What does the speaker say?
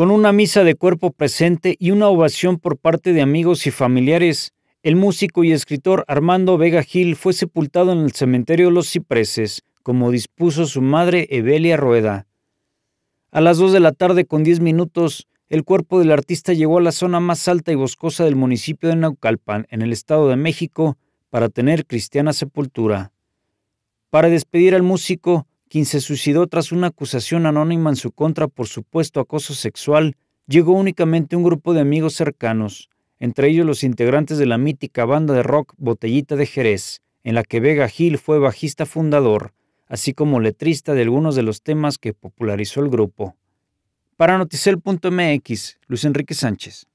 Con una misa de cuerpo presente y una ovación por parte de amigos y familiares, el músico y escritor Armando Vega Gil fue sepultado en el cementerio Los Cipreses, como dispuso su madre Evelia Rueda. A las 2 de la tarde con 10 minutos, el cuerpo del artista llegó a la zona más alta y boscosa del municipio de Naucalpan, en el Estado de México, para tener cristiana sepultura. Para despedir al músico, quien se suicidó tras una acusación anónima en su contra por supuesto acoso sexual, llegó únicamente un grupo de amigos cercanos, entre ellos los integrantes de la mítica banda de rock Botellita de Jerez, en la que Vega Gil fue bajista fundador, así como letrista de algunos de los temas que popularizó el grupo. Para Noticel.mx, Luis Enrique Sánchez.